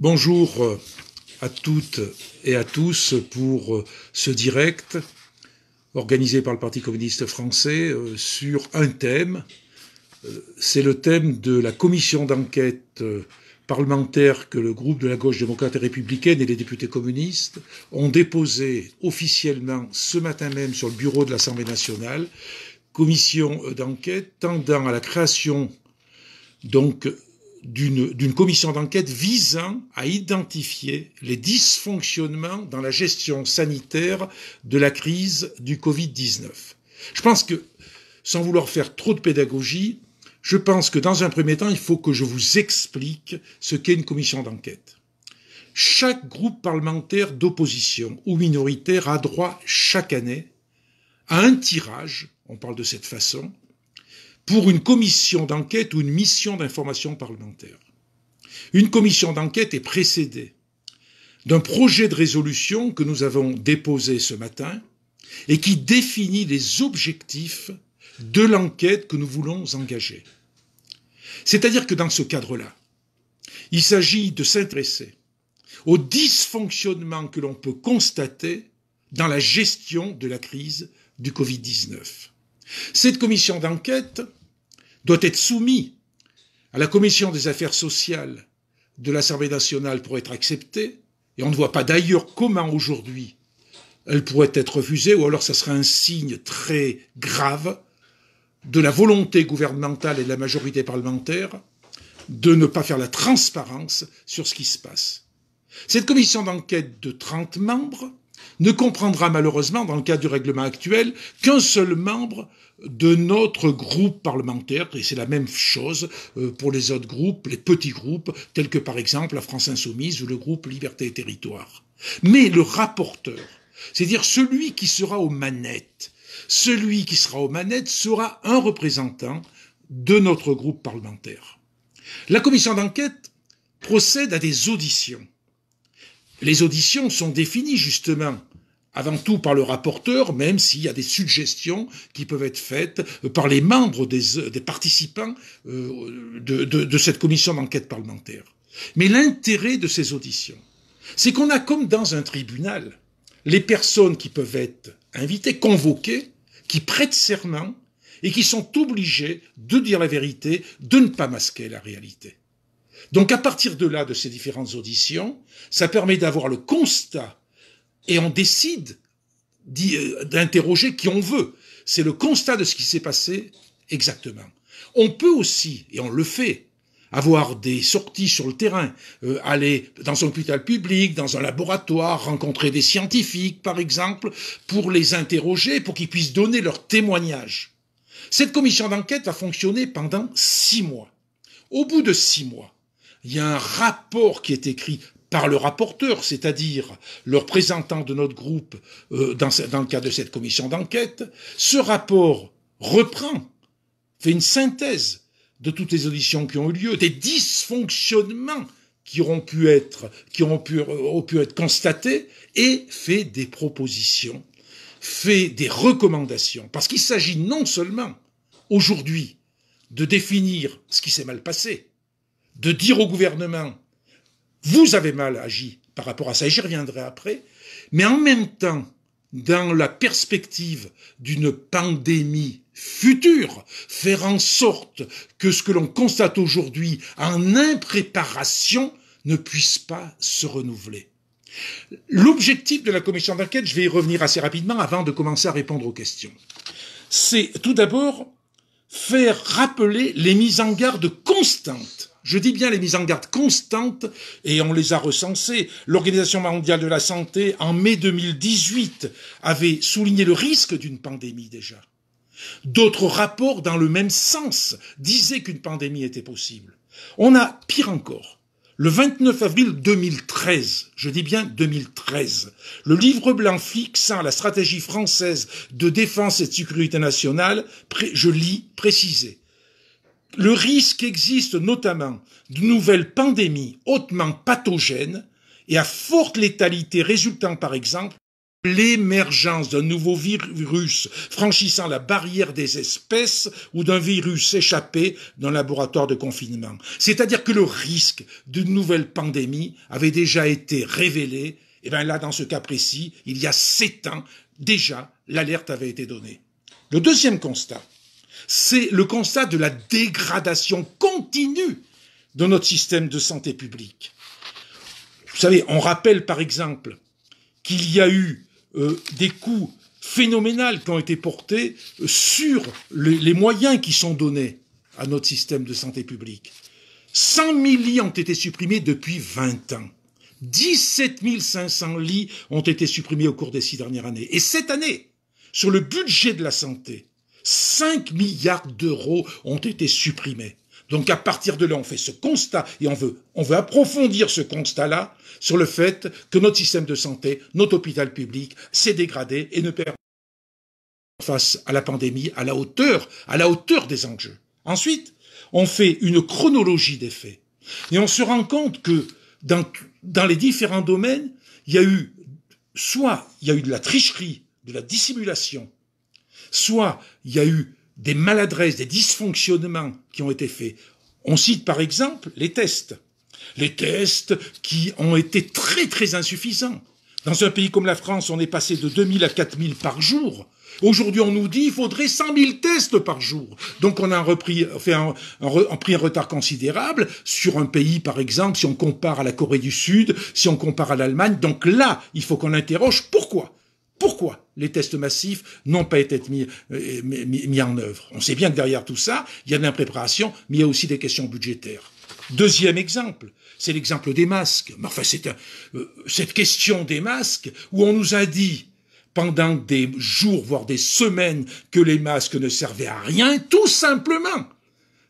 Bonjour à toutes et à tous pour euh, ce direct organisé par le Parti communiste français euh, sur un thème. Euh, c'est le thème de la commission d'enquête parlementaire que le groupe de la gauche démocrate et républicaine et les députés communistes ont déposé officiellement ce matin même sur le bureau de l'Assemblée nationale, commission d'enquête tendant à la création donc d'une commission d'enquête visant à identifier les dysfonctionnements dans la gestion sanitaire de la crise du Covid-19. Je pense que, sans vouloir faire trop de pédagogie, je pense que dans un premier temps, il faut que je vous explique ce qu'est une commission d'enquête. Chaque groupe parlementaire d'opposition ou minoritaire a droit chaque année à un tirage, on parle de cette façon, pour une commission d'enquête ou une mission d'information parlementaire. Une commission d'enquête est précédée d'un projet de résolution que nous avons déposé ce matin et qui définit les objectifs de l'enquête que nous voulons engager. C'est-à-dire que dans ce cadre-là, il s'agit de s'intéresser au dysfonctionnement que l'on peut constater dans la gestion de la crise du Covid-19. Cette commission d'enquête doit être soumis à la commission des affaires sociales de l'Assemblée nationale pour être acceptée, et on ne voit pas d'ailleurs comment aujourd'hui elle pourrait être refusée, ou alors ça serait un signe très grave de la volonté gouvernementale et de la majorité parlementaire de ne pas faire la transparence sur ce qui se passe. Cette commission d'enquête de 30 membres ne comprendra malheureusement, dans le cadre du règlement actuel, qu'un seul membre de notre groupe parlementaire, et c'est la même chose euh, pour les autres groupes, les petits groupes, tels que par exemple la France Insoumise ou le groupe Liberté et Territoire. Mais le rapporteur, c'est-à-dire celui qui sera aux manettes, celui qui sera aux manettes sera un représentant de notre groupe parlementaire. La commission d'enquête procède à des auditions les auditions sont définies justement avant tout par le rapporteur, même s'il y a des suggestions qui peuvent être faites euh, par les membres des, euh, participants euh, de cette commission d'enquête parlementaire. Mais l'intérêt de ces auditions, c'est qu'on a comme dans un tribunal les personnes qui peuvent être invitées, convoquées, qui prêtent serment et qui sont obligées de dire la vérité, de ne pas masquer la réalité. Donc à partir de là, de ces différentes auditions, ça permet d'avoir le constat et on décide euh, d'interroger qui on veut. C'est le constat de ce qui s'est passé exactement. On peut aussi, et on le fait, avoir des sorties sur le terrain, euh, aller dans un hôpital public, dans un laboratoire, rencontrer des scientifiques, par exemple, pour les interroger, pour qu'ils puissent donner leur témoignage. Cette commission d'enquête a fonctionné pendant six mois. Au bout de six mois, il y a un rapport qui est écrit par le rapporteur, c'est-à-dire le représentant de notre groupe euh, dans, dans le cadre de cette commission d'enquête. Ce rapport reprend, fait une synthèse de toutes les auditions qui ont eu lieu, des dysfonctionnements qui auront pu être, qui pu, euh, auront pu être constatés, et fait des propositions, fait des recommandations. Parce qu'il s'agit non seulement aujourd'hui de définir ce qui s'est mal passé, de dire au gouvernement, vous avez mal agi par rapport à ça, et j'y reviendrai après, mais en même temps, dans la perspective d'une pandémie future, faire en sorte que ce que l'on constate aujourd'hui en impréparation ne puisse pas se renouveler. L'objectif de la commission d'enquête, je vais y revenir assez rapidement avant de commencer à répondre aux questions, c'est tout d'abord faire rappeler les mises en garde constantes. Je dis bien les mises en garde constantes, et on les a recensées. L'Organisation mondiale de la santé, en mai 2018, avait souligné le risque d'une pandémie déjà. D'autres rapports dans le même sens disaient qu'une pandémie était possible. On a pire encore. Le 29 avril 2013, je dis bien 2013, le livre blanc fixant la stratégie française de défense et de sécurité nationale, je lis précisé. Le risque existe notamment d'une nouvelle pandémie hautement pathogène et à forte létalité résultant par exemple l'émergence d'un nouveau virus franchissant la barrière des espèces ou d'un virus échappé d'un laboratoire de confinement. C'est-à-dire que le risque d'une nouvelle pandémie avait déjà été révélé. Et eh bien là, dans ce cas précis, il y a sept ans, déjà, l'alerte avait été donnée. Le deuxième constat, c'est le constat de la dégradation continue de notre système de santé publique. Vous savez, on rappelle par exemple qu'il y a eu euh, des coûts phénoménales qui ont été portés euh, sur les, les moyens qui sont donnés à notre système de santé publique. 100 000 lits ont été supprimés depuis 20 ans. 17 500 lits ont été supprimés au cours des six dernières années. Et cette année, sur le budget de la santé, 5 milliards d'euros ont été supprimés. Donc à partir de là, on fait ce constat et on veut, on veut approfondir ce constat-là sur le fait que notre système de santé, notre hôpital public s'est dégradé et ne permet face à la pandémie à la hauteur, à la hauteur des enjeux. Ensuite, on fait une chronologie des faits et on se rend compte que dans, dans les différents domaines, il y a eu soit il y a eu de la tricherie, de la dissimulation, soit il y a eu des maladresses, des dysfonctionnements qui ont été faits. On cite par exemple les tests. Les tests qui ont été très très insuffisants. Dans un pays comme la France, on est passé de 2000 à 4000 par jour. Aujourd'hui, on nous dit il faudrait 100 000 tests par jour. Donc, on a repris, fait pris un retard considérable sur un pays, par exemple, si on compare à la Corée du Sud, si on compare à l'Allemagne. Donc là, il faut qu'on interroge pourquoi pourquoi les tests massifs n'ont pas été mis, euh, en œuvre. On sait bien que derrière tout ça, il y a de l'impréparation, mais il y a aussi des questions budgétaires. Deuxième exemple, c'est l'exemple des masques. Enfin, c'est euh, cette question des masques où on nous a dit pendant des jours, voire des semaines, que les masques ne servaient à rien, tout simplement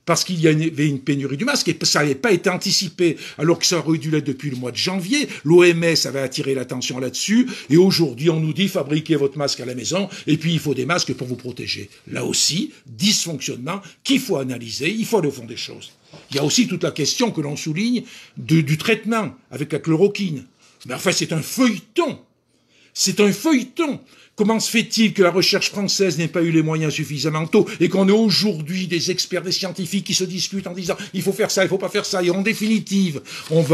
parce qu'il y avait une pénurie du masque et ça n'avait pas été anticipé, alors que ça aurait dû l'être depuis le mois de janvier. L'OMS avait attiré l'attention là-dessus et aujourd'hui on nous dit fabriquez votre masque à la maison et puis il faut des masques pour vous protéger. Là aussi, dysfonctionnement qu'il faut analyser, il faut le fond des choses. Il y a aussi toute la question que l'on souligne du traitement avec la chloroquine. Mais en fait c'est un feuilleton. C'est un feuilleton. Comment se fait-il que la recherche française n'ait pas eu les moyens suffisamment tôt et qu'on ait aujourd'hui des experts, des scientifiques qui se discutent en disant il faut faire ça, il faut pas faire ça et en définitive on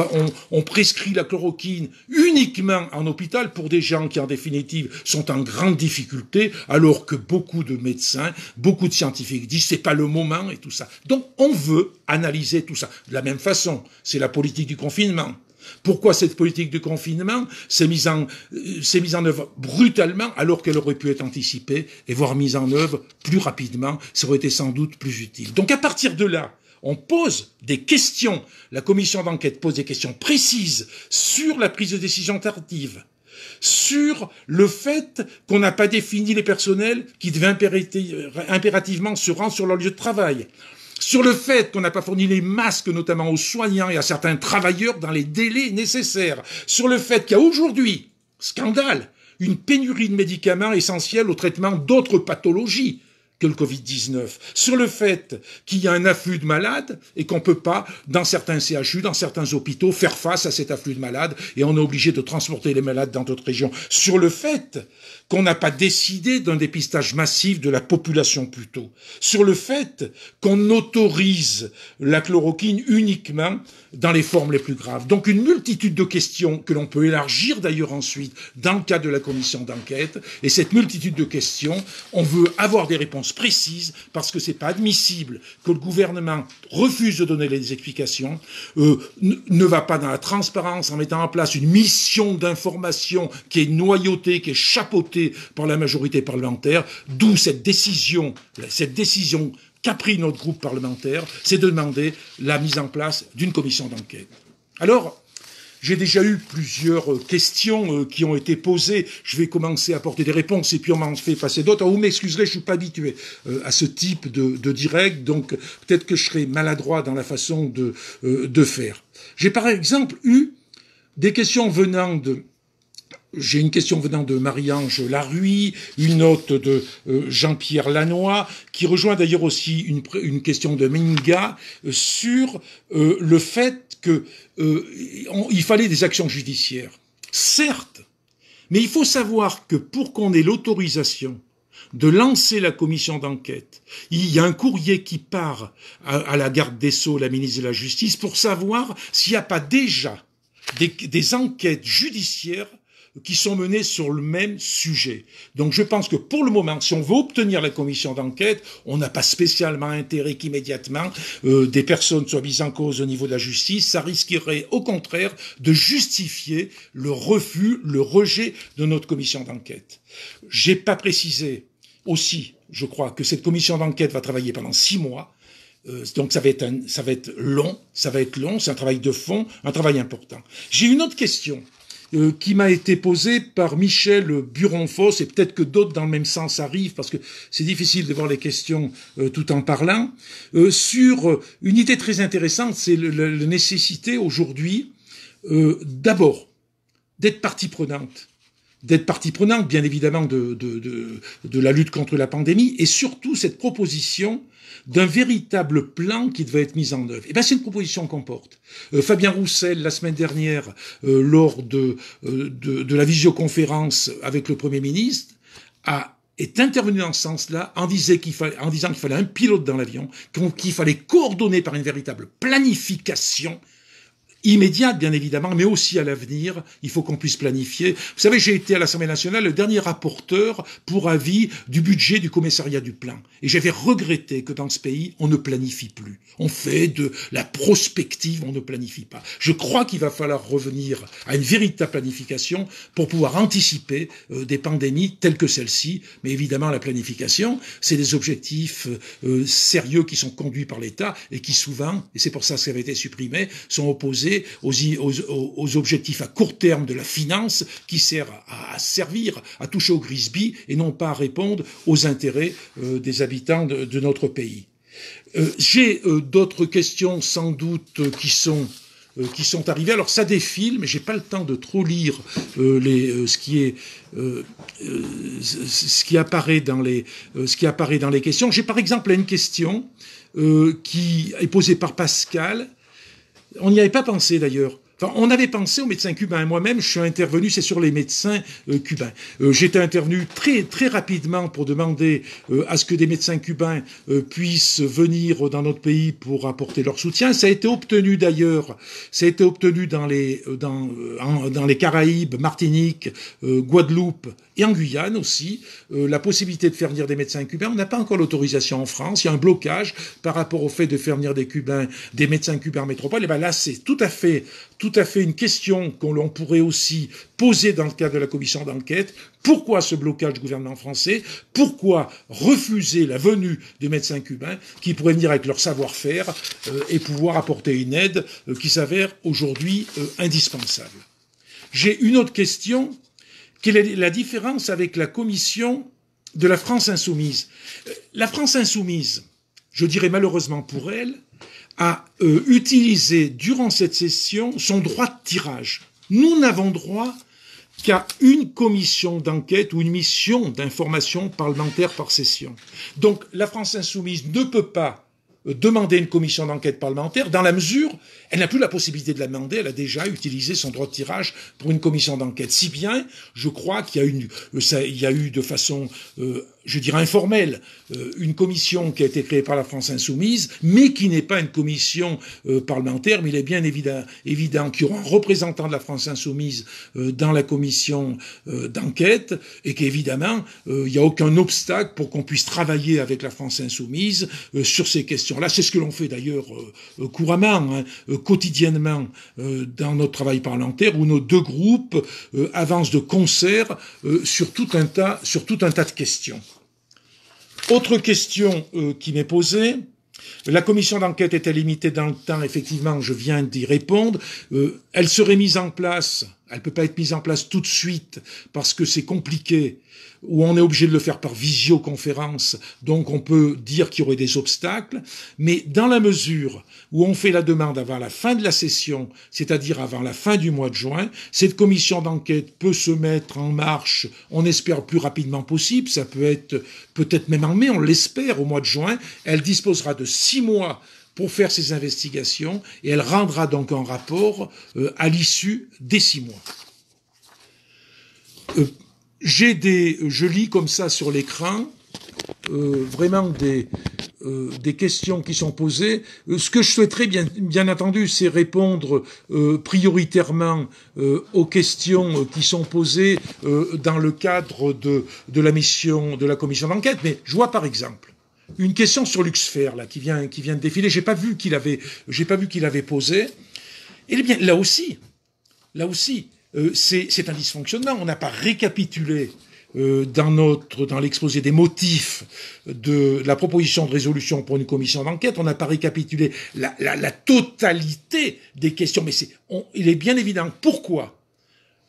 on prescrit la chloroquine uniquement en hôpital pour des gens qui en définitive sont en grande difficulté alors que beaucoup de médecins, beaucoup de scientifiques disent c'est pas le moment et tout ça. Donc on veut analyser tout ça de la même façon. C'est la politique du confinement. Pourquoi cette politique de confinement s'est mise, en, euh, s'est mise en œuvre brutalement alors qu'elle aurait pu être anticipée et voire mise en œuvre plus rapidement Ça aurait été sans doute plus utile. Donc à partir de là, on pose des questions. La commission d'enquête pose des questions précises sur la prise de décision tardive, sur le fait qu'on n'a pas défini les personnels qui devaient impérativement se rendre sur leur lieu de travail, sur le fait qu'on n'a pas fourni les masques, notamment aux soignants et à certains travailleurs, dans les délais nécessaires, sur le fait qu'il y a aujourd'hui, scandale, une pénurie de médicaments essentiels au traitement d'autres pathologies, que le Covid-19, sur le fait qu'il y a un afflux de malades et qu'on ne peut pas, dans certains CHU, dans certains hôpitaux, faire face à cet afflux de malades et on est obligé de transporter les malades dans d'autres régions, sur le fait qu'on n'a pas décidé d'un dépistage massif de la population plus tôt, sur le fait qu'on autorise la chloroquine uniquement dans les formes les plus graves. Donc une multitude de questions que l'on peut élargir d'ailleurs ensuite dans le cadre de la commission d'enquête et cette multitude de questions, on veut avoir des réponses précise, parce que ce n'est pas admissible que le gouvernement refuse de donner les explications, euh, ne va pas dans la transparence en mettant en place une mission d'information qui est noyautée, qui est chapeautée par la majorité parlementaire, d'où cette décision, cette décision qu'a pris notre groupe parlementaire, c'est de demander la mise en place d'une commission d'enquête. Alors, j'ai déjà eu plusieurs euh, questions euh, qui ont été posées. Je vais commencer à porter des réponses et puis on m'en fait passer d'autres. Ah, vous m'excuserez, je suis pas habitué euh, à ce type de, direct, donc peut-être que je serai maladroit dans la façon de, faire. J'ai par exemple eu des questions venant de, j'ai une question venant de Marie-Ange Larue, une note de Jean-Pierre Lannoy, qui rejoint d'ailleurs aussi une, question de Minga sur le fait que euh, il fallait des actions judiciaires. Certes, mais il faut savoir que pour qu'on ait l'autorisation de lancer la commission d'enquête, il y a un courrier qui part à, la garde des sceaux, la ministre de la Justice, pour savoir s'il n'y a pas déjà des enquêtes judiciaires qui sont menées sur le même sujet. Donc je pense que pour le moment, si on veut obtenir la commission d'enquête, on n'a pas spécialement intérêt qu'immédiatement euh, des personnes soient mises en cause au niveau de la justice. Ça risquerait au contraire de justifier le refus, le rejet de notre commission d'enquête. J'ai pas précisé aussi, je crois, que cette commission d'enquête va travailler pendant six mois. Euh, donc ça va être long, ça va être long, c'est un travail de fond, un travail important. J'ai une autre question euh, qui m'a été posée par Michel Buronfos, et peut-être que d'autres dans le même sens arrivent, parce que c'est difficile de voir les questions euh, tout en parlant, euh, sur une idée très intéressante, c'est la nécessité aujourd'hui, d'abord, d'être partie prenante d'être partie prenante, bien évidemment, de, de, de, de, la lutte contre la pandémie, et surtout cette proposition d'un véritable plan qui devait être mis en œuvre. Et eh bien, c'est une proposition qu'on porte. Euh, Fabien Roussel, la semaine dernière, euh, lors de, euh, de, de la visioconférence avec le Premier ministre, a est intervenu dans ce sens-là en, disant qu'il fallait, qu'il fallait un pilote dans l'avion, qu'il fallait coordonner par une véritable planification immédiate, bien évidemment, mais aussi à l'avenir. Il faut qu'on puisse planifier. Vous savez, j'ai été à l'Assemblée nationale le dernier rapporteur pour avis du budget du commissariat du plein. Et j'avais regretté que dans ce pays, on ne planifie plus. On fait de la prospective, on ne planifie pas. Je crois qu'il va falloir revenir à une véritable planification pour pouvoir anticiper euh, des pandémies telles que celle-ci. Mais évidemment, la planification, c'est des objectifs euh, sérieux qui sont conduits par l'État et qui souvent, et c'est pour ça que ça avait été supprimé, sont opposés aux, objectifs à court terme de la finance qui sert à, servir, à toucher au Grisby et non pas à répondre aux intérêts euh, des habitants de, notre pays. Euh, j'ai euh, d'autres questions sans doute qui sont qui sont Alors ça défile, mais j'ai pas le temps de trop lire ce qui est ce qui apparaît dans les ce qui apparaît dans les questions. J'ai par exemple une question qui est posée par Pascal on n'y avait pas pensé d'ailleurs. Enfin, on avait pensé aux médecins cubains. Moi-même, je suis intervenu, c'est sur les médecins euh, cubains. Euh, j'étais intervenu très très rapidement pour demander euh, à ce que des médecins cubains puissent venir dans notre pays pour apporter leur soutien. Ça a été obtenu d'ailleurs. Ça a été obtenu dans les dans, dans les Caraïbes, Martinique, Guadeloupe et en Guyane aussi, euh, la possibilité de faire venir des médecins cubains, on n'a pas encore l'autorisation en France, il y a un blocage par rapport au fait de faire venir des Cubains, des médecins cubains en métropole. Et eh bien là, c'est tout à fait, tout à fait une question qu'on pourrait aussi poser dans le cadre de la commission d'enquête. Pourquoi ce blocage du gouvernement français Pourquoi refuser la venue de médecins cubains qui pourraient venir avec leur savoir-faire euh, et pouvoir apporter une aide euh, qui s'avère aujourd'hui indispensable J'ai une autre question quelle est la différence avec la commission de la France insoumise euh, La France insoumise, je dirais malheureusement pour elle, a euh, utilisé durant cette session son droit de tirage. Nous n'avons droit qu'à une commission d'enquête ou une mission d'information parlementaire par session. Donc la France insoumise ne peut pas euh, demander une commission d'enquête parlementaire dans la mesure, elle n'a plus la possibilité de la demander, elle a déjà utilisé son droit de tirage pour une commission d'enquête. Si bien, je crois qu'il y a, euh, eu de façon euh, je dirais informelle, euh, une commission qui a été créée par la France insoumise, mais qui n'est pas une commission euh, parlementaire, mais il est bien évident, évident qu'il y aura un représentant de la France insoumise euh, dans la commission d'enquête, et qu'évidemment, il n'y a aucun obstacle pour qu'on puisse travailler avec la France insoumise sur ces questions-là. C'est ce que l'on fait d'ailleurs couramment, hein, quotidiennement dans notre travail parlementaire, où nos deux groupes avancent de concert sur, tout un tas, sur tout un tas de questions. Autre question euh, qui m'est posée. La commission d'enquête était limitée dans le temps, effectivement, je viens d'y répondre. Euh, elle serait mise en place elle peut pas être mise en place tout de suite parce que c'est compliqué, ou on est obligé de le faire par visioconférence, donc on peut dire qu'il y aurait des obstacles, mais dans la mesure où on fait la demande avant la fin de la session, c'est-à-dire avant la fin du mois de juin, cette commission d'enquête peut se mettre en marche, on espère plus rapidement possible, ça peut être peut-être même en mai, on l'espère au mois de juin, elle disposera de six mois pour faire ses investigations et elle rendra donc un rapport euh, à l'issue des six mois. Euh, j'ai des, je lis comme ça sur l'écran euh, vraiment des, des questions qui sont posées. ce que je souhaiterais bien, bien entendu, c'est répondre prioritairement aux questions qui sont posées dans le cadre de, de la mission de la commission d'enquête. Mais je vois par exemple une question sur Luxfer là qui vient qui vient de défiler. J'ai pas vu qu'il avait j'ai pas vu qu'il avait posé. Eh bien là aussi, là aussi, euh, c'est un dysfonctionnement. On n'a pas récapitulé euh, dans dans l'exposé des motifs de la proposition de résolution pour une commission d'enquête, on n'a pas récapitulé la, la, la, totalité des questions. Mais c'est il est bien évident pourquoi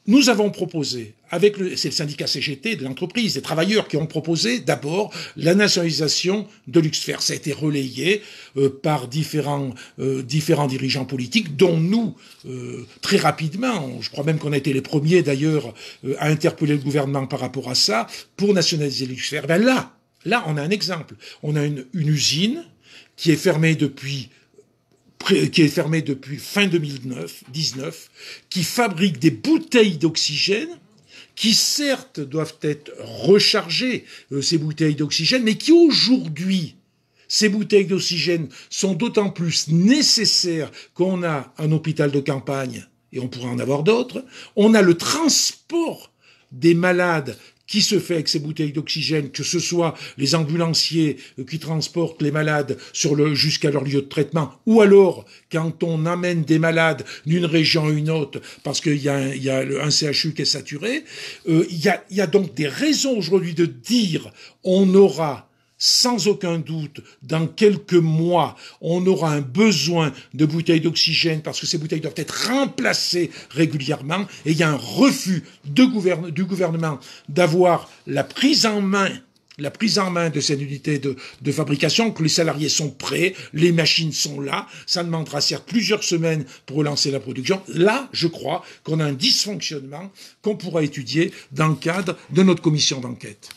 nous avons proposé, avec le, c'est le syndicat CGT de l'entreprise, des travailleurs qui ont proposé d'abord la nationalisation de Luxfer. Ça a été relayé euh, par euh, différents, dirigeants politiques, dont nous, euh, très rapidement, je crois même qu'on a été les premiers d'ailleurs à interpeller le gouvernement par rapport à ça, pour nationaliser Luxfer. Ben là, là, on a un exemple. On a une usine qui est fermée depuis qui est fermé depuis fin 2009, 19, qui fabrique des bouteilles d'oxygène qui certes doivent être rechargées, euh, ces bouteilles d'oxygène, mais qui aujourd'hui, ces bouteilles d'oxygène sont d'autant plus nécessaires qu'on a un hôpital de campagne, et on pourrait en avoir d'autres, on a le transport des malades qui se fait avec ces bouteilles d'oxygène, que ce soit les ambulanciers euh, qui transportent les malades sur le, jusqu'à leur lieu de traitement, ou alors quand on amène des malades d'une région à une autre parce qu'il y, a un, y CHU qui est saturé, euh, il y, a, y a donc des raisons aujourd'hui de dire on aura sans aucun doute, dans quelques mois, on aura un besoin de bouteilles d'oxygène parce que ces bouteilles doivent être remplacées régulièrement. Et il y a un refus du gouvernement d'avoir la prise en main la prise en main de cette unité de, de, fabrication, que les salariés sont prêts, les machines sont là, ça demandera certes plusieurs semaines pour relancer la production. Là, je crois qu'on a un dysfonctionnement qu'on pourra étudier dans le cadre de notre commission d'enquête.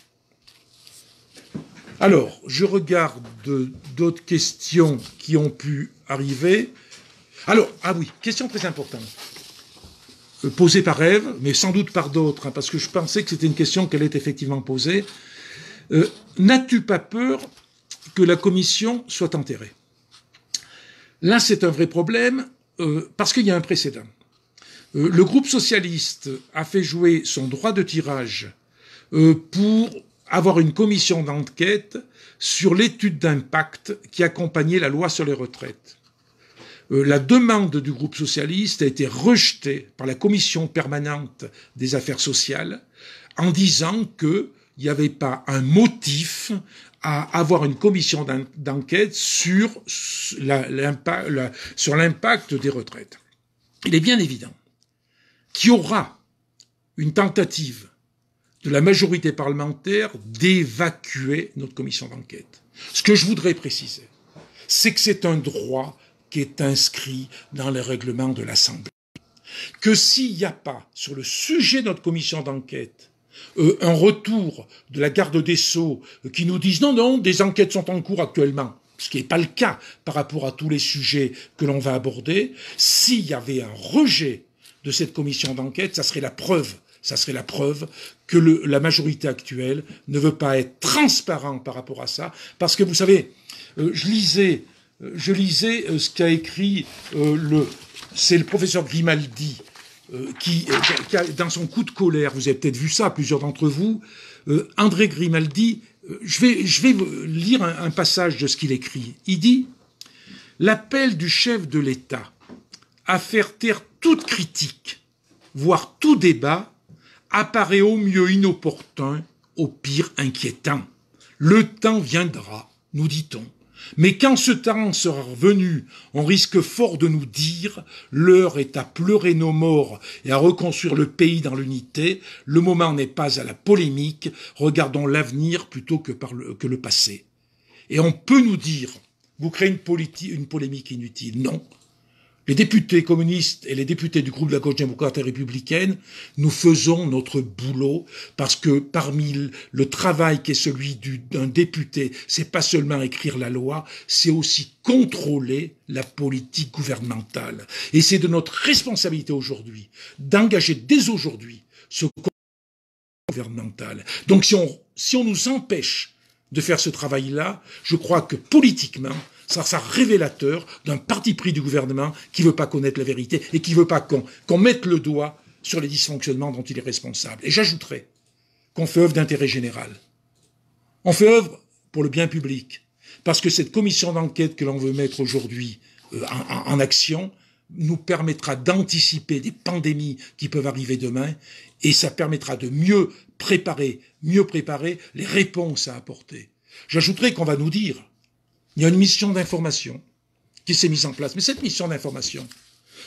Alors, je regarde d'autres questions qui ont pu arriver. Alors, ah oui, question très importante, euh, posée par Ève, mais sans doute par d'autres, hein, parce que je pensais que c'était une question qu'elle est effectivement posée. Euh, n'as-tu pas peur que la commission soit enterrée Là, c'est un vrai problème, euh, parce qu'il y a un précédent. le groupe socialiste a fait jouer son droit de tirage pour avoir une commission d'enquête sur l'étude d'impact qui accompagnait la loi sur les retraites. Euh, la demande du groupe socialiste a été rejetée par la commission permanente des affaires sociales en disant qu'il n'y avait pas un motif à avoir une commission d'enquête sur l'impact des retraites. Il est bien évident qu'il y aura une tentative de la majorité parlementaire d'évacuer notre commission d'enquête. Ce que je voudrais préciser, c'est que c'est un droit qui est inscrit dans les règlements de l'Assemblée. Que s'il n'y a pas, sur le sujet de notre commission d'enquête, euh, un retour de la garde des Sceaux euh, qui nous dise non, non, des enquêtes sont en cours actuellement, ce qui n'est pas le cas par rapport à tous les sujets que l'on va aborder, s'il y avait un rejet de cette commission d'enquête, ça serait la preuve, ça serait la preuve que la majorité actuelle ne veut pas être transparent par rapport à ça, parce que vous savez, euh, je lisais, euh, je lisais euh, ce qu'a écrit le, c'est le professeur Grimaldi qui, dans son coup de colère, vous avez peut-être vu ça, plusieurs d'entre vous, André Grimaldi. Je vais, je vais lire un passage de ce qu'il écrit. Il dit l'appel du chef de l'État à faire taire toute critique, voire tout débat apparaît au mieux inopportun, au pire inquiétant. Le temps viendra, nous dit-on. Mais quand ce temps sera revenu, on risque fort de nous dire l'heure est à pleurer nos morts et à reconstruire le pays dans l'unité, le moment n'est pas à la polémique, regardons l'avenir plutôt que, par le, que, le, passé. Et on peut nous dire vous créez une, une polémique inutile. Non, les députés communistes et les députés du groupe de la gauche démocrate et républicaine, nous faisons notre boulot parce que parmi le travail qui est celui d'un député, c'est pas seulement écrire la loi, c'est aussi contrôler la politique gouvernementale. Et c'est de notre responsabilité aujourd'hui d'engager dès aujourd'hui ce contrôle gouvernemental. Donc si on, si on nous empêche de faire ce travail-là, je crois que politiquement, ça sera révélateur d'un parti pris du gouvernement qui ne veut pas connaître la vérité et qui ne veut pas qu'on mette le doigt sur les dysfonctionnements dont il est responsable. Et j'ajouterai qu'on fait œuvre d'intérêt général. On fait œuvre pour le bien public. Parce que cette commission d'enquête que l'on veut mettre aujourd'hui euh, en, action nous permettra d'anticiper des pandémies qui peuvent arriver demain et ça permettra de mieux préparer, mieux préparer les réponses à apporter. J'ajouterai qu'on va nous dire, il y a une mission d'information qui s'est mise en place. Mais cette mission d'information,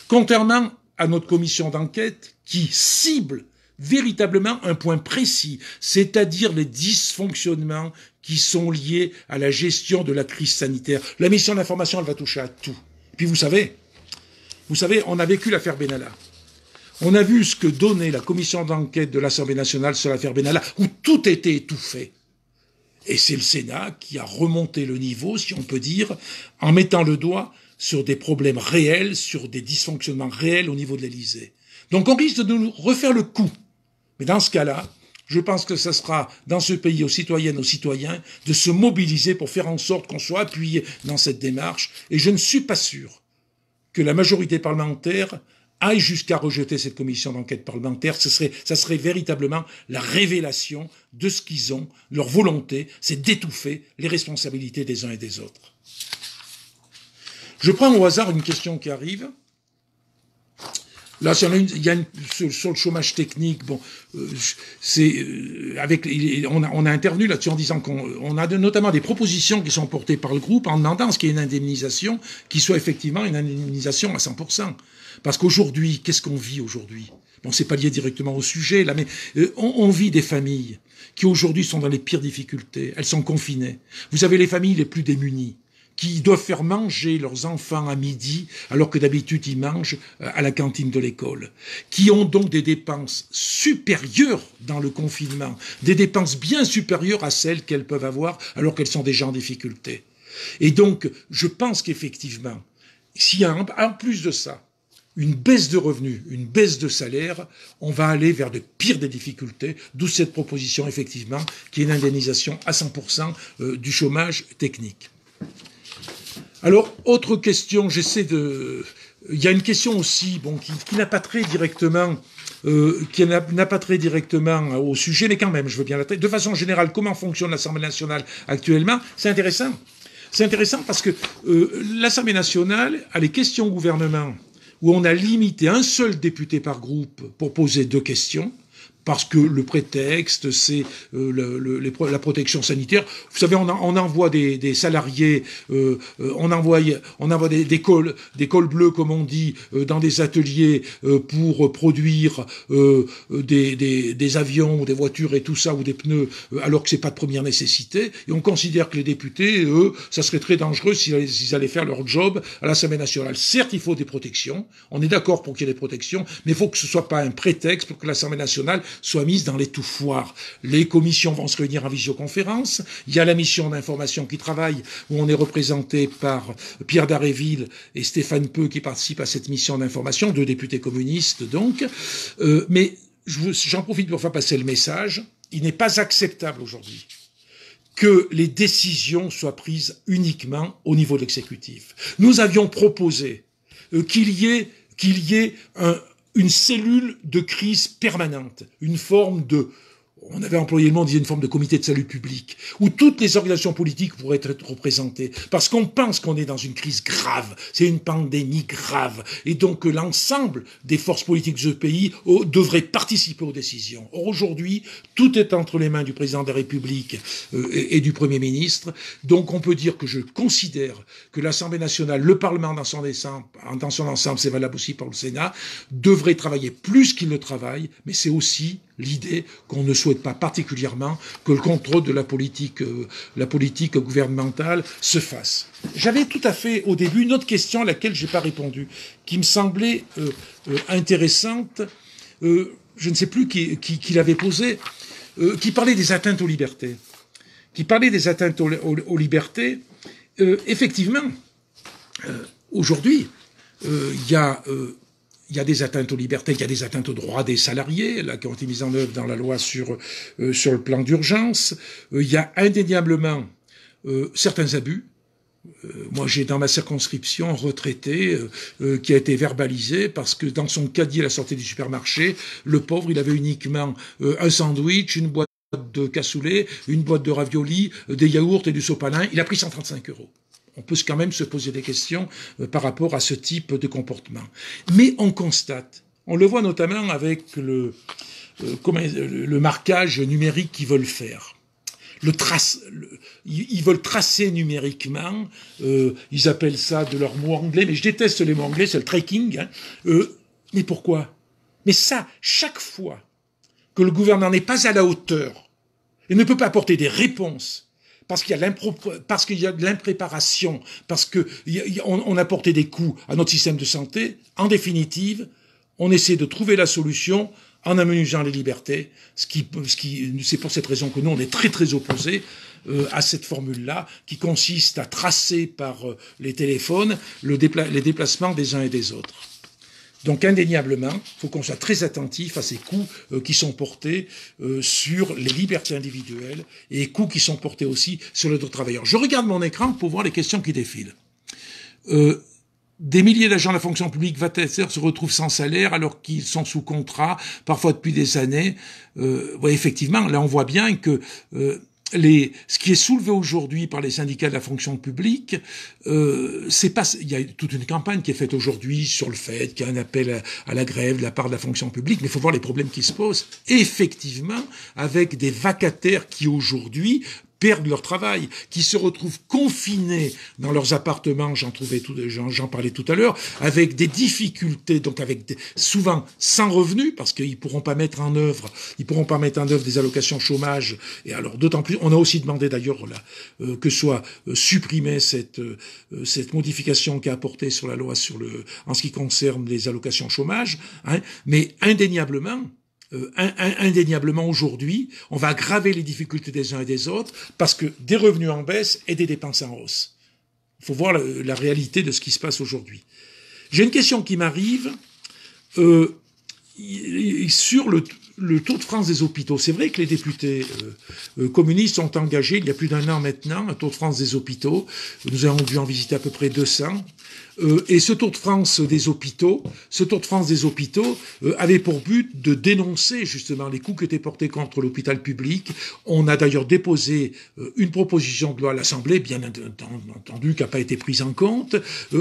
contrairement à notre commission d'enquête, qui cible véritablement un point précis, c'est-à-dire les dysfonctionnements qui sont liés à la gestion de la crise sanitaire. La mission d'information, elle va toucher à tout. Puis vous savez, vous savez, on a vécu l'affaire Benalla. On a vu ce que donnait la commission d'enquête de l'Assemblée nationale sur l'affaire Benalla, où tout était étouffé. Et c'est le Sénat qui a remonté le niveau, si on peut dire, en mettant le doigt sur des problèmes réels, sur des dysfonctionnements réels au niveau de l'Élysée. Donc on risque de nous refaire le coup. Mais dans ce cas-là, je pense que ce sera dans ce pays aux citoyennes, aux citoyens, de se mobiliser pour faire en sorte qu'on soit appuyé dans cette démarche. Et je ne suis pas sûr que la majorité parlementaire aille jusqu'à rejeter cette commission d'enquête parlementaire, ce serait, ça serait véritablement la révélation de ce qu'ils ont, leur volonté, c'est d'étouffer les responsabilités des uns et des autres. Je prends au hasard une question qui arrive. Là, il y a sur, le chômage technique, bon, euh, c'est euh, avec, on a, on a intervenu là-dessus en disant qu'on a notamment des propositions qui sont portées par le groupe en demandant ce qu'il y ait une indemnisation qui soit effectivement une indemnisation à 100%. Parce qu'aujourd'hui, qu'est-ce qu'on vit aujourd'hui Bon, c'est pas lié directement au sujet là, mais euh, on, on vit des familles qui aujourd'hui sont dans les pires difficultés. Elles sont confinées. Vous avez les familles les plus démunies qui doivent faire manger leurs enfants à midi, alors que d'habitude ils mangent euh, à la cantine de l'école, qui ont donc des dépenses supérieures dans le confinement, des dépenses bien supérieures à celles qu'elles peuvent avoir alors qu'elles sont déjà en difficulté. Et donc, je pense qu'effectivement, s'il y a en plus de ça, une baisse de revenus, une baisse de salaire, on va aller vers de pires des difficultés, d'où cette proposition effectivement qui est l'indemnisation à 100% euh, du chômage technique. Alors, autre question, j'essaie de... Il y a une question aussi bon, qui, n'a pas très directement, qui n'a, pas très euh, directement au sujet, mais quand même, je veux bien la traiter. De façon générale, comment fonctionne l'Assemblée nationale actuellement C'est intéressant. C'est intéressant parce que euh, l'Assemblée nationale a les questions au gouvernement où on a limité un seul député par groupe pour poser deux questions parce que le prétexte, c'est euh, le, la protection sanitaire. Vous savez, on, envoie des, salariés, euh, euh, on envoie, on envoie des, des, cols, bleus, comme on dit, dans des ateliers pour produire des, des, des, avions, des voitures et tout ça, ou des pneus, alors que c'est pas de première nécessité. Et on considère que les députés, eux, ça serait très dangereux s'ils allaient faire leur job à l'Assemblée nationale. Certes, il faut des protections. On est d'accord pour qu'il y ait des protections, mais il faut que ce soit pas un prétexte pour que l'Assemblée nationale soit mise dans l'étouffoir. Les commissions vont se réunir en visioconférence. Il y a la mission d'information qui travaille, où on est représenté par Pierre Daréville et Stéphane Peu qui participent à cette mission d'information, deux députés communistes donc. Euh, mais j'en profite pour faire passer le message. Il n'est pas acceptable aujourd'hui que les décisions soient prises uniquement au niveau de l'exécutif. Nous avions proposé euh, qu'il y ait, qu'il y ait un, une cellule de crise permanente, une forme de on avait employé le mot, on disait une forme de comité de salut public, où toutes les organisations politiques pourraient être représentées, parce qu'on pense qu'on est dans une crise grave, c'est une pandémie grave, et donc l'ensemble des forces politiques de ce pays oh, devraient participer aux décisions. Or aujourd'hui, tout est entre les mains du président de la République euh, et, du Premier ministre, donc on peut dire que je considère que l'Assemblée nationale, le Parlement dans son, dans son ensemble, c'est valable aussi pour le Sénat, devrait travailler plus qu'il ne travaille, mais c'est aussi l'idée qu'on ne souhaite pas particulièrement que le contrôle de la politique, euh, la politique gouvernementale se fasse. J'avais tout à fait au début une autre question à laquelle je n'ai pas répondu, qui me semblait euh, euh, intéressante, je ne sais plus qui, l'avait posée, qui parlait des atteintes aux libertés. Qui parlait des atteintes aux libertés. effectivement, aujourd'hui, il y a il y a des atteintes aux libertés, il y a des atteintes aux droits des salariés, qui ont été mises en œuvre dans la loi sur, euh, sur le plan d'urgence. Euh, il y a indéniablement euh, certains abus. Moi, j'ai dans ma circonscription un retraité qui a été verbalisé parce que dans son caddie à la sortie du supermarché, le pauvre, il avait uniquement un sandwich, une boîte de cassoulet, une boîte de ravioli, des yaourts et du sopalin. Il a pris 135 euros on peut quand même se poser des questions euh, par rapport à ce type de comportement. Mais on constate, on le voit notamment avec le, euh, euh, le marquage numérique qu'ils veulent faire. Le trace, ils veulent tracer numériquement, ils appellent ça de leur mot anglais, mais je déteste les mots anglais, c'est le tracking. Hein. mais pourquoi Mais ça, chaque fois que le gouvernement n'est pas à la hauteur et ne peut pas apporter des réponses parce qu'il y a parce qu'il y a de l'impréparation, parce que on, a porté des coups à notre système de santé. En définitive, on essaie de trouver la solution en aménageant les libertés, ce qui, ce c'est pour cette raison que nous, on est très très opposés euh, à cette formule-là, qui consiste à tracer par euh, les téléphones le les déplacements des uns et des autres. Donc indéniablement, il faut qu'on soit très attentif à ces coûts euh, qui sont portés euh, sur les libertés individuelles et coûts coups qui sont portés aussi sur le droit travailleurs. Je regarde mon écran pour voir les questions qui défilent. Euh, des milliers d'agents de la fonction publique va-t-elle se retrouvent sans salaire alors qu'ils sont sous contrat, parfois depuis des années. effectivement, là on voit bien que ce qui est soulevé aujourd'hui par les syndicats de la fonction publique, euh, c'est pas. Il y a toute une campagne qui est faite aujourd'hui sur le fait qu'il y a un appel à, la grève de la part de la fonction publique, mais il faut voir les problèmes qui se posent. Effectivement, avec des vacataires qui aujourd'hui perdent leur travail, qui se retrouvent confinés dans leurs appartements, j'en trouvais tout, j'en parlais tout à l'heure, avec des difficultés, donc avec des, souvent sans revenus parce qu'ils pourront pas mettre en œuvre, ils pourront pas mettre en œuvre des allocations chômage. Et alors d'autant plus, on a aussi demandé d'ailleurs euh, que soit euh, supprimée cette euh, cette modification qu'a apportée sur la loi sur le en ce qui concerne les allocations chômage. Hein, mais indéniablement, euh, indéniablement aujourd'hui, on va aggraver les difficultés des uns et des autres parce que des revenus en baisse et des dépenses en hausse. Il faut voir la, réalité de ce qui se passe aujourd'hui. J'ai une question qui m'arrive euh, sur le, Tour de France des hôpitaux. C'est vrai que les députés euh, communistes ont engagé, il y a plus d'un an maintenant, un Tour de France des hôpitaux. Nous avons dû en visiter à peu près 200. Euh, et ce Tour de France des hôpitaux, ce Tour de France des hôpitaux euh, avait pour but de dénoncer justement les coups qui étaient portés contre l'hôpital public. On a d'ailleurs déposé euh, une proposition de loi à l'Assemblée, bien entendu, qui n'a pas été prise en compte.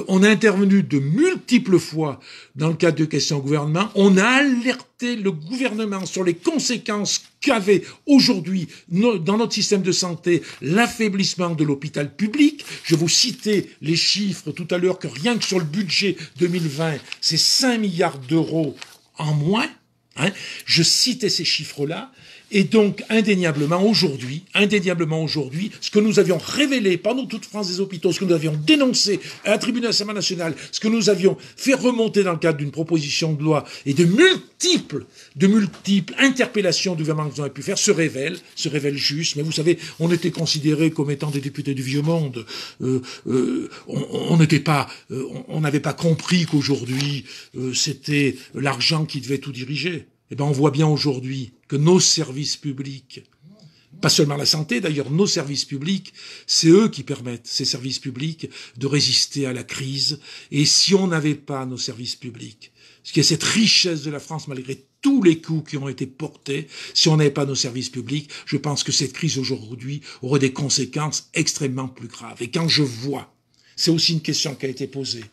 on a intervenu de multiples fois dans le cadre de questions au gouvernement. On a alerté le gouvernement sur les conséquences qu'avait aujourd'hui dans notre système de santé l'affaiblissement de l'hôpital public. Je vous citais les chiffres tout à l'heure que rien que sur le budget 2020, c'est 5 milliards d'euros en moins. Hein. Je citais ces chiffres-là. Et donc, indéniablement aujourd'hui, indéniablement aujourd'hui, ce que nous avions révélé pendant toute France des hôpitaux, ce que nous avions dénoncé à la tribune de nationale, ce que nous avions fait remonter dans le cadre d'une proposition de loi et de multiples, de multiples interpellations du gouvernement que nous avons pu faire, se révèle, se révèle juste. Mais vous savez, on était considérés comme étant des députés du vieux monde. Euh, euh, on n'était pas, euh, on n'avait pas compris qu'aujourd'hui, c'était l'argent qui devait tout diriger. Eh ben on voit bien aujourd'hui que nos services publics, pas seulement la santé d'ailleurs, nos services publics, c'est eux qui permettent, ces services publics, de résister à la crise. Et si on n'avait pas nos services publics, ce qui est cette richesse de la France malgré tous les coups qui ont été portés, si on n'avait pas nos services publics, je pense que cette crise aujourd'hui aurait des conséquences extrêmement plus graves. Et quand je vois, c'est aussi une question qui a été posée,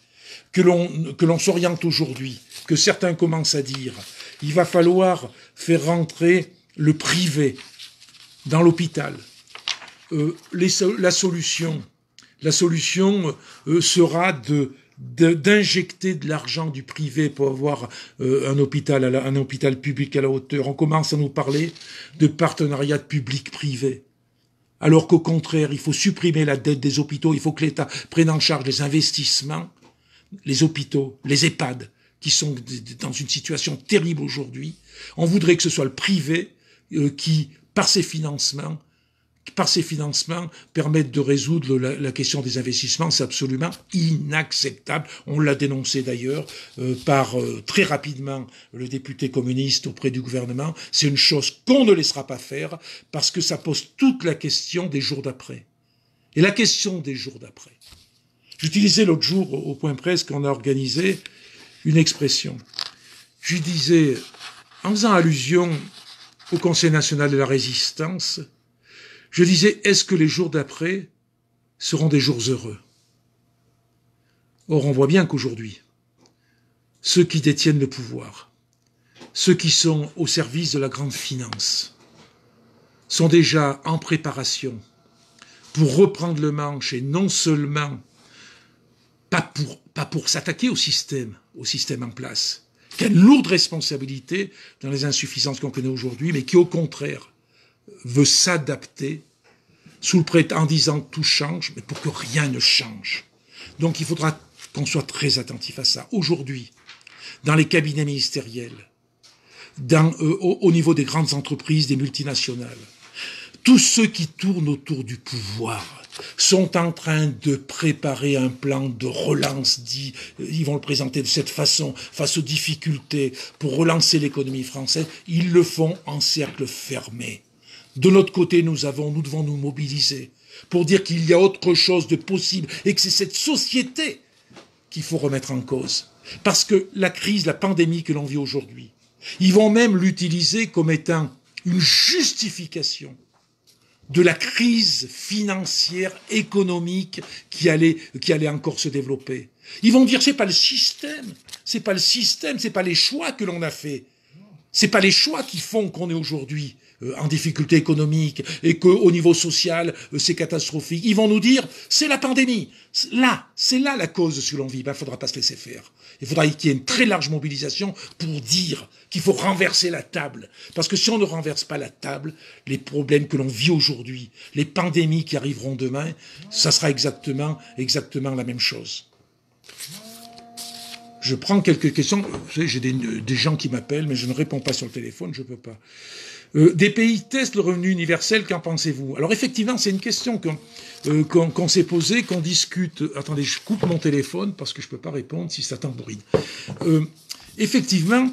que l'on s'oriente aujourd'hui, que certains commencent à dire, il va falloir faire rentrer le privé dans l'hôpital. Euh, la solution, la solution euh, sera d'injecter de, l'argent du privé pour avoir euh, un hôpital un hôpital public à la hauteur. On commence à nous parler de partenariat public-privé. Alors qu'au contraire, il faut supprimer la dette des hôpitaux, il faut que l'État prenne en charge les investissements, les hôpitaux, les EHPAD, qui sont dans une situation terrible aujourd'hui. On voudrait que ce soit le privé euh, qui, par ses financements, par ses financements, permettent de résoudre la, question des investissements. C'est absolument inacceptable. On l'a dénoncé d'ailleurs euh, par euh, très rapidement le député communiste auprès du gouvernement. C'est une chose qu'on ne laissera pas faire parce que ça pose toute la question des jours d'après. Et la question des jours d'après. J'utilisais l'autre jour au point presse qu'on a organisé une expression. Je disais, en faisant allusion au Conseil national de la résistance, je disais, est-ce que les jours d'après seront des jours heureux Or, on voit bien qu'aujourd'hui, ceux qui détiennent le pouvoir, ceux qui sont au service de la grande finance, sont déjà en préparation pour reprendre le manche et non seulement pas pour, pas pour s'attaquer au système, au système en place, qui a une lourde responsabilité dans les insuffisances qu'on connaît aujourd'hui, mais qui au contraire veut s'adapter sous le prétexte en disant tout change, mais pour que rien ne change. Donc il faudra qu'on soit très attentif à ça. Aujourd'hui, dans les cabinets ministériels, dans, euh, au niveau des grandes entreprises, des multinationales, tous ceux qui tournent autour du pouvoir, sont en train de préparer un plan de relance, dit, euh, ils vont le présenter de cette façon, face aux difficultés, pour relancer l'économie française, ils le font en cercle fermé. De notre côté, nous nous devons nous mobiliser pour dire qu'il y a autre chose de possible et que c'est cette société qu'il faut remettre en cause. Parce que la crise, la pandémie que l'on vit aujourd'hui, ils vont même l'utiliser comme étant une justification de la crise financière, économique qui allait, qui allait encore se développer. Ils vont dire c'est pas le système, c'est pas le système, c'est pas les choix que l'on a fait. C'est pas les choix qui font qu'on est aujourd'hui euh, en difficulté économique et qu'au niveau social, euh, c'est catastrophique. Ils vont nous dire, c'est la pandémie. Là, c'est là la cause de ce que l'on vit. Il ne faudra pas se laisser faire. Il faudra qu'il y ait une très large mobilisation pour dire qu'il faut renverser la table. Parce que si on ne renverse pas la table, les problèmes que l'on vit aujourd'hui, les pandémies qui arriveront demain, ça sera exactement, exactement la même chose. Je prends quelques questions. J'ai des, gens qui m'appellent, mais je ne réponds pas sur le téléphone, je ne peux pas. Euh, des pays testent le revenu universel, qu'en pensez-vous Alors effectivement, c'est une question euh, qu'on s'est posée, qu'on discute. Attendez, je coupe mon téléphone parce que je ne peux pas répondre si ça tambourine. Euh, effectivement,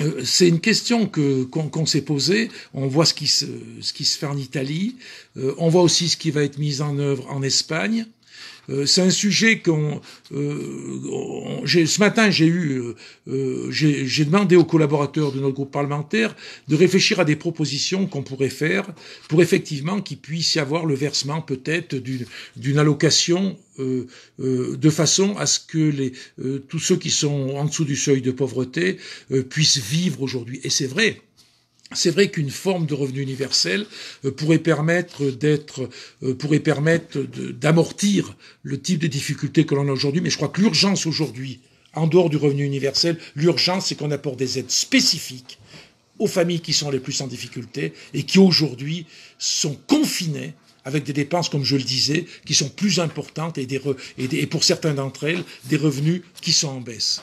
euh, c'est une question que qu'on s'est posée. On voit ce qui se ce qui se fait en Italie. Euh, on voit aussi ce qui va être mis en œuvre en Espagne. Euh, c'est un sujet qu'on. Euh, ce matin, j'ai eu, euh, j'ai demandé aux collaborateurs de notre groupe parlementaire de réfléchir à des propositions qu'on pourrait faire pour effectivement qu'il puisse y avoir le versement peut-être d'une allocation de façon à ce que les, tous ceux qui sont en dessous du seuil de pauvreté puissent vivre aujourd'hui. Et c'est vrai, c'est vrai qu'une forme de revenu universel euh, pourrait permettre d'être, euh, pourrait permettre d'amortir le type de difficultés que l'on a aujourd'hui, mais je crois que l'urgence aujourd'hui, en dehors du revenu universel, l'urgence c'est qu'on apporte des aides spécifiques aux familles qui sont les plus en difficulté et qui aujourd'hui sont confinées avec des dépenses, comme je le disais, qui sont plus importantes et, et pour certains d'entre elles, des revenus qui sont en baisse.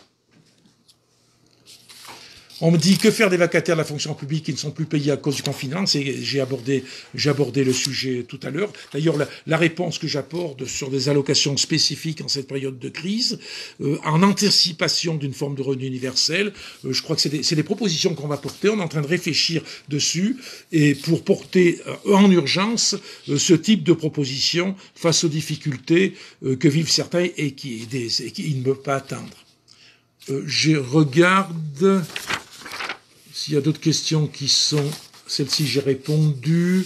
On me dit que faire des vacataires de la fonction publique qui ne sont plus payés à cause du confinement J'ai abordé, le sujet tout à l'heure. D'ailleurs, la, réponse que j'apporte sur des allocations spécifiques en cette période de crise, euh, en anticipation d'une forme de revenu universel, euh, je crois que c'est des, propositions qu'on va porter. On est en train de réfléchir dessus et pour porter euh, en urgence ce type de proposition face aux difficultés que vivent certains et qui, et qui ne peuvent pas atteindre. je regarde. S'il y a d'autres questions qui sont celle-ci, j'ai répondu.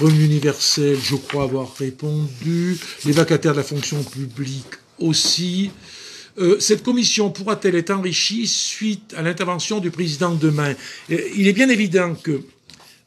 Revenu universel, je crois avoir répondu. Les vacataires de la fonction publique aussi. Euh, cette commission pourra-t-elle être enrichie suite à l'intervention du président demain euh, Il est bien évident que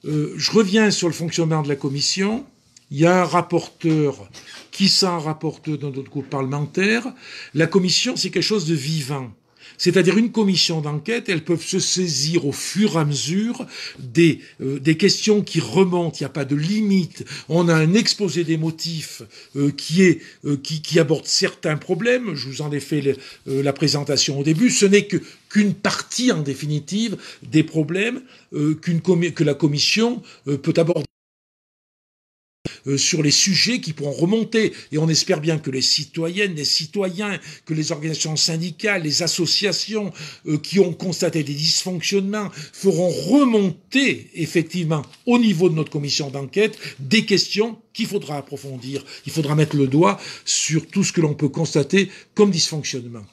euh, je reviens sur le fonctionnement de la commission. Il y a un rapporteur qui s'en rapporteur dans notre groupe parlementaire. La commission, c'est quelque chose de vivant. C'est-à-dire une commission d'enquête, elles peuvent se saisir au fur et à mesure des, euh, des questions qui remontent, il n'y a pas de limite. On a un exposé des motifs euh, qui, est, euh, qui, aborde certains problèmes, je vous en ai fait la présentation au début, ce n'est que qu'une partie en définitive des problèmes qu'une que la commission peut aborder. Euh, sur les sujets qui pourront remonter. Et on espère bien que les citoyennes, les citoyens, que les organisations syndicales, les associations euh, qui ont constaté des dysfonctionnements feront remonter effectivement au niveau de notre commission d'enquête des questions qu'il faudra approfondir. Il faudra mettre le doigt sur tout ce que l'on peut constater comme dysfonctionnement.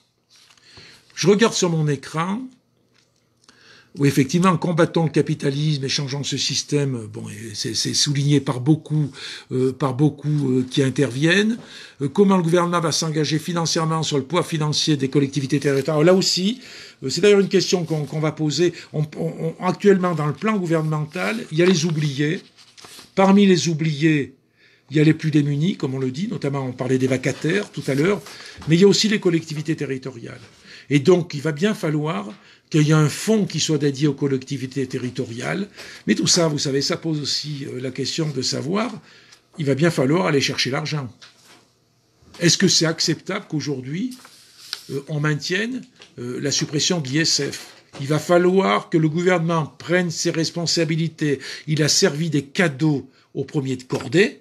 Je regarde sur mon écran. Oui, effectivement, combattons le capitalisme et changeons ce système. Bon, c'est souligné par beaucoup, euh, par beaucoup euh, qui interviennent. Euh, comment le gouvernement va s'engager financièrement sur le poids financier des collectivités territoriales oh, Là aussi, c'est d'ailleurs une question qu'on va poser. actuellement, dans le plan gouvernemental, il y a les oubliés. Parmi les oubliés, il y a les plus démunis, comme on le dit, notamment on parlait des vacataires tout à l'heure, mais il y a aussi les collectivités territoriales. Et donc, il va bien falloir qu'il y ait un fonds qui soit dédié aux collectivités territoriales. Mais tout ça, vous savez, ça pose aussi euh, la question de savoir, il va bien falloir aller chercher l'argent. Est-ce que c'est acceptable qu'aujourd'hui, euh, on maintienne euh, la suppression de l'ISF Il va falloir que le gouvernement prenne ses responsabilités. Il a servi des cadeaux au premiers de cordée.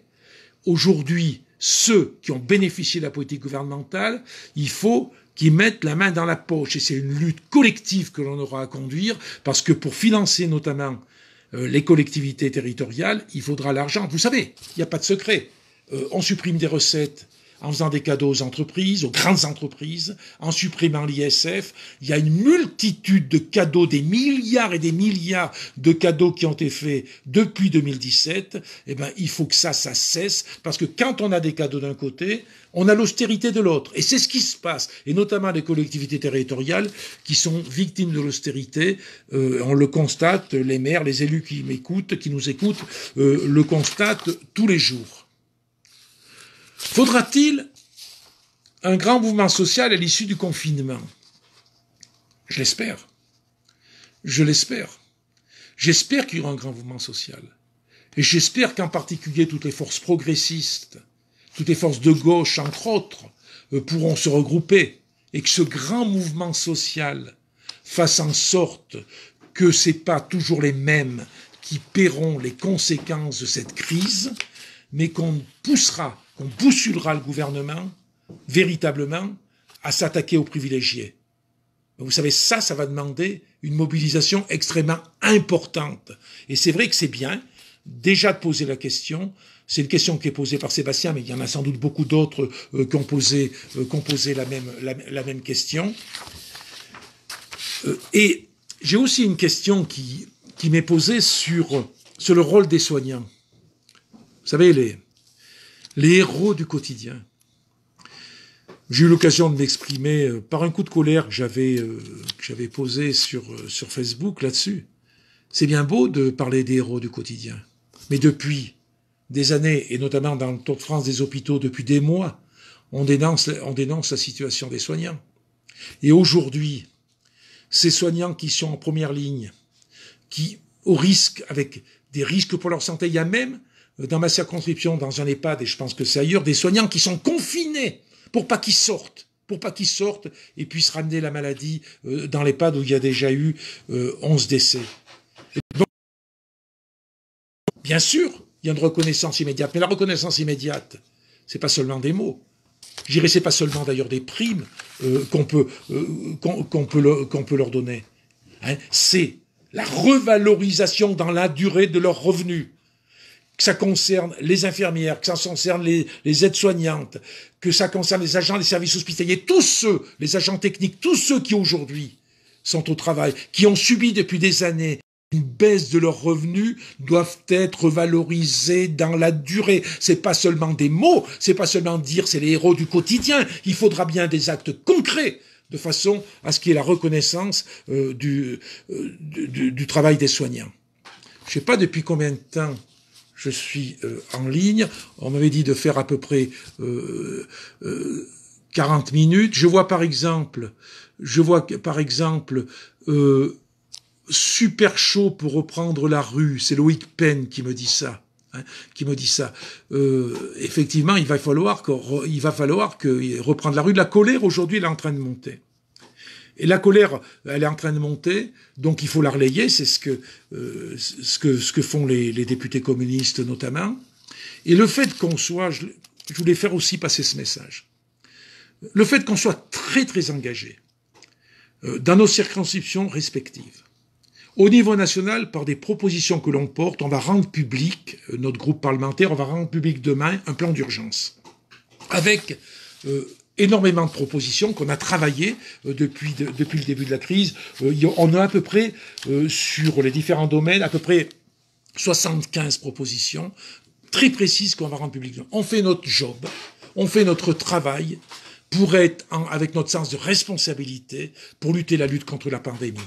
Aujourd'hui, ceux qui ont bénéficié de la politique gouvernementale, il faut qui mettent la main dans la poche. Et c'est une lutte collective que l'on aura à conduire, parce que pour financer notamment euh, les collectivités territoriales, il faudra l'argent. Vous savez, il n'y a pas de secret. Euh, on supprime des recettes en faisant des cadeaux aux entreprises, aux grandes entreprises, en supprimant l'ISF. Il y a une multitude de cadeaux, des milliards et des milliards de cadeaux qui ont été faits depuis 2017. Eh ben, il faut que ça, ça cesse, parce que quand on a des cadeaux d'un côté, on a l'austérité de l'autre. Et c'est ce qui se passe, et notamment les collectivités territoriales qui sont victimes de l'austérité. Euh, on le constate, les maires, les élus qui m'écoutent, qui nous écoutent, euh, le constatent tous les jours. Faudra-t-il un grand mouvement social à l'issue du confinement Je l'espère. Je l'espère. J'espère qu'il y aura un grand mouvement social. Et j'espère qu'en particulier toutes les forces progressistes, toutes les forces de gauche, entre autres, euh, pourront se regrouper et que ce grand mouvement social fasse en sorte que ce sont pas toujours les mêmes qui paieront les conséquences de cette crise, mais qu'on poussera on bousculera le gouvernement véritablement à s'attaquer aux privilégiés. Vous savez, ça, ça va demander une mobilisation extrêmement importante. Et c'est vrai que c'est bien déjà de poser la question. C'est une question qui est posée par Sébastien, mais il y en a sans doute beaucoup d'autres euh, euh, qui ont posé, la, même, la, même question. Euh, et j'ai aussi une question qui, qui m'est posée sur, sur le rôle des soignants. Vous savez, les, les héros du quotidien. J'ai eu l'occasion de m'exprimer euh, par un coup de colère que j'avais euh, posé sur, euh, sur Facebook là-dessus. C'est bien beau de parler des héros du quotidien, mais depuis des années, et notamment dans le Tour de France des hôpitaux, depuis des mois, on dénonce, on dénonce la situation des soignants. Et aujourd'hui, ces soignants qui sont en première ligne, qui, au risque, avec des risques pour leur santé, il y a même dans ma circonscription, dans un EHPAD, et je pense que c'est ailleurs, des soignants qui sont confinés pour pas qu'ils sortent pour pas qu'ils sortent et puissent ramener la maladie euh, dans l'EHPAD où il y a déjà eu 11 euh, décès. bien sûr, il y a une reconnaissance immédiate, mais la reconnaissance immédiate, n'est pas seulement des mots. Je dirais, c'est pas seulement d'ailleurs des primes euh, qu'on peut, leur donner. Hein. c'est la revalorisation dans la durée de leurs revenus que ça concerne les infirmières, que ça concerne les, aides-soignantes, que ça concerne les agents des services hospitaliers, tous ceux, les agents techniques, tous ceux qui aujourd'hui sont au travail, qui ont subi depuis des années une baisse de leurs revenus doivent être valorisés dans la durée. C'est pas seulement des mots, c'est pas seulement dire c'est les héros du quotidien. Il faudra bien des actes concrets de façon à ce qu'il y ait la reconnaissance euh, euh, du, du, travail des soignants. Je sais pas depuis combien de temps je suis euh, en ligne. On m'avait dit de faire à peu près euh, 40 euh, minutes. Je vois par exemple, je vois par exemple euh, super chaud pour reprendre la rue. C'est Loïc Pen qui me dit ça. Hein, qui me dit ça. effectivement, il va falloir va falloir que reprendre la rue. La colère aujourd'hui, elle est en train de monter. Et la colère, elle est en train de monter, donc il faut la relayer, c'est ce que, euh, ce que, ce que font les, députés communistes notamment. Et le fait qu'on soit, je, voulais faire aussi passer ce message, le fait qu'on soit très très engagé euh, dans nos circonscriptions respectives, au niveau national, par des propositions que l'on porte, on va rendre public, euh, notre groupe parlementaire, on va rendre public demain un plan d'urgence, avec énormément de propositions qu'on a travaillées euh, depuis, depuis le début de la crise. Euh, on a à peu près, euh, sur les différents domaines, à peu près 75 propositions très précises qu'on va rendre publiques. On fait notre job, on fait notre travail pour être, avec notre sens de responsabilité, pour lutter la lutte contre la pandémie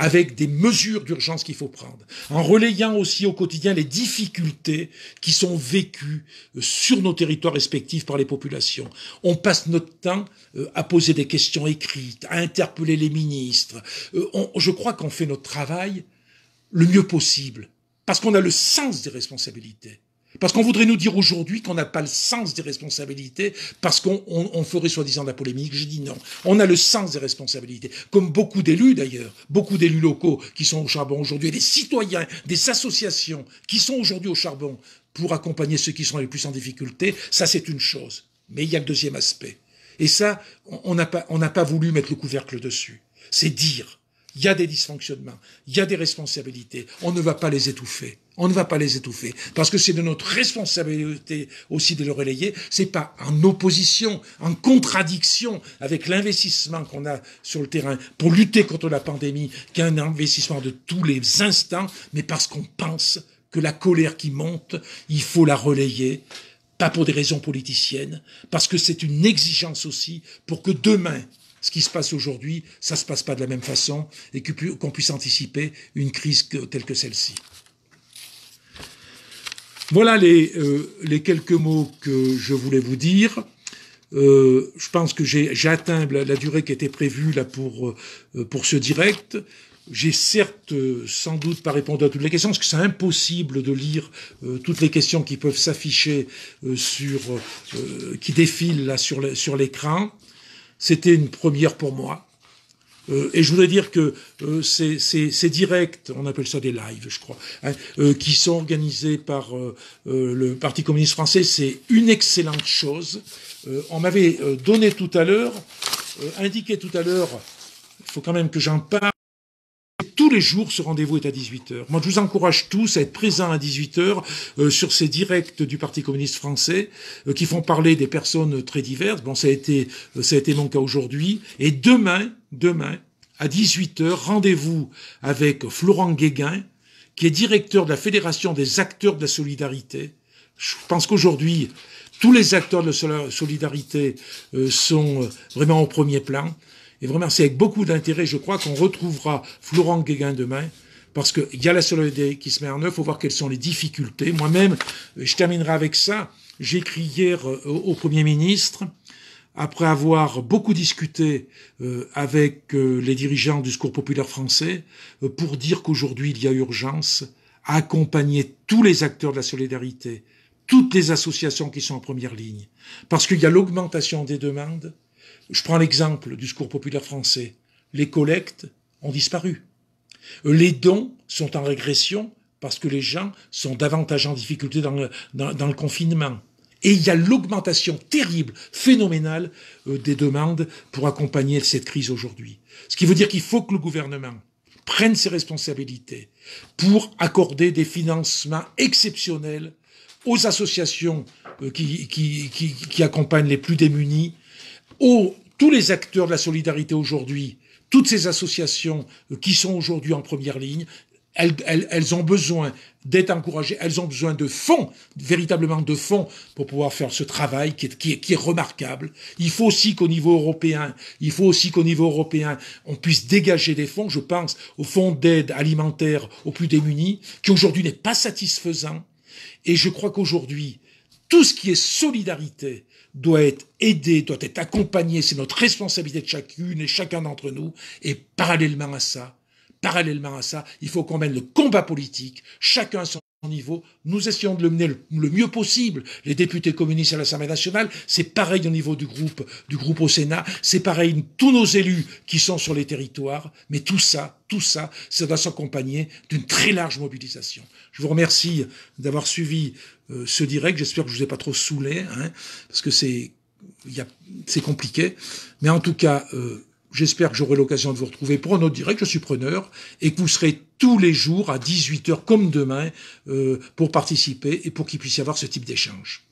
avec des mesures d'urgence qu'il faut prendre, en relayant aussi au quotidien les difficultés qui sont vécues euh, sur nos territoires respectifs par les populations. On passe notre temps euh, à poser des questions écrites, à interpeller les ministres. Euh, je crois qu'on fait notre travail le mieux possible, parce qu'on a le sens des responsabilités. Parce qu'on voudrait nous dire aujourd'hui qu'on n'a pas le sens des responsabilités parce qu'on ferait soi-disant de la polémique. Je dis non. On a le sens des responsabilités. Comme beaucoup d'élus d'ailleurs, beaucoup d'élus locaux qui sont au charbon aujourd'hui, et des citoyens, des associations qui sont aujourd'hui au charbon pour accompagner ceux qui sont les plus en difficulté, ça c'est une chose. Mais il y a le deuxième aspect. Et ça, on n'a pas, pas voulu mettre le couvercle dessus. C'est dire il y a des dysfonctionnements, il y a des responsabilités. On ne va pas les étouffer. On ne va pas les étouffer. Parce que c'est de notre responsabilité aussi de le relayer. C'est pas en opposition, en contradiction avec l'investissement qu'on a sur le terrain pour lutter contre la pandémie, qu'un investissement de tous les instants, mais parce qu'on pense que la colère qui monte, il faut la relayer pas pour des raisons politiciennes, parce que c'est une exigence aussi pour que demain, ce qui se passe aujourd'hui, ça ne se passe pas de la même façon et qu'on puisse anticiper une crise telle que celle-ci. Voilà euh, les, quelques mots que je voulais vous dire. Euh, je pense que j'ai atteint la, durée qui était prévue euh, pour, ce direct. J'ai certes sans doute pas répondu à toutes les questions, parce que c'est impossible de lire toutes les questions qui peuvent s'afficher sur, qui défilent sur l'écran c'était une première pour moi. Euh, et je voudrais dire que euh, ces, directs, on appelle ça des lives, je crois, hein, euh, qui sont organisés par le Parti communiste français, c'est une excellente chose. on m'avait donné tout à l'heure, indiqué tout à l'heure, il faut quand même que j'en parle tous les jours, ce rendez-vous est à 18h. Moi, je vous encourage tous à être présents à 18h euh, sur ces directs du Parti communiste français euh, qui font parler des personnes très diverses. Bon, ça a été, euh, ça a été mon cas aujourd'hui. Et demain, demain, à 18h, rendez-vous avec Florent Guéguin, qui est directeur de la Fédération des acteurs de la solidarité. Je pense qu'aujourd'hui, tous les acteurs de la solidarité sont vraiment au premier plan et vraiment c'est avec beaucoup d'intérêt, je crois qu'on retrouvera Florent Guéguin demain, parce qu'il y a la solidarité qui se met en œuvre, il faut voir quelles sont les difficultés. Moi-même, je terminerai avec ça, j'écris hier euh, au Premier ministre, après avoir beaucoup discuté euh, avec euh, les dirigeants du Secours populaire français, pour dire qu'aujourd'hui il y a urgence à accompagner tous les acteurs de la solidarité, toutes les associations qui sont en première ligne, parce qu'il y a l'augmentation des demandes, je prends l'exemple du secours populaire français. Les collectes ont disparu. Les dons sont en régression parce que les gens sont davantage en difficulté dans le, dans, le confinement. Et il y a l'augmentation terrible, phénoménale euh, des demandes pour accompagner cette crise aujourd'hui. Ce qui veut dire qu'il faut que le gouvernement prenne ses responsabilités pour accorder des financements exceptionnels aux associations euh, qui, qui, qui, qui accompagnent les plus démunis aux, tous les acteurs de la solidarité aujourd'hui, toutes ces associations euh, qui sont aujourd'hui en première ligne, elles, ont besoin d'être encouragées, elles ont besoin de fonds, véritablement de fonds, pour pouvoir faire ce travail qui est, remarquable. Il faut aussi qu'au niveau européen, il faut aussi qu'au niveau européen, on puisse dégager des fonds. Je pense au fonds d'aide alimentaire aux plus démunis, qui aujourd'hui n'est pas satisfaisant. Et je crois qu'aujourd'hui, tout ce qui est solidarité, doit être aidé, doit être accompagné. C'est notre responsabilité de chacune et chacun d'entre nous. Et parallèlement à ça, parallèlement à ça, il faut qu'on mène le combat politique, chacun niveau, nous essayons de le mener le, mieux possible. Les députés communistes à l'Assemblée nationale, c'est pareil au niveau du groupe, du groupe au Sénat, c'est pareil tous nos élus qui sont sur les territoires, mais tout ça, tout ça, ça doit s'accompagner d'une très large mobilisation. Je vous remercie d'avoir suivi euh, ce direct, j'espère que je vous ai pas trop saoulé, hein, parce que c'est, c'est compliqué, mais en tout cas, euh, J'espère que j'aurai l'occasion de vous retrouver pour un autre direct, je suis preneur, et que vous serez tous les jours à 18h comme demain euh, pour participer et pour qu'il puisse y avoir ce type d'échange.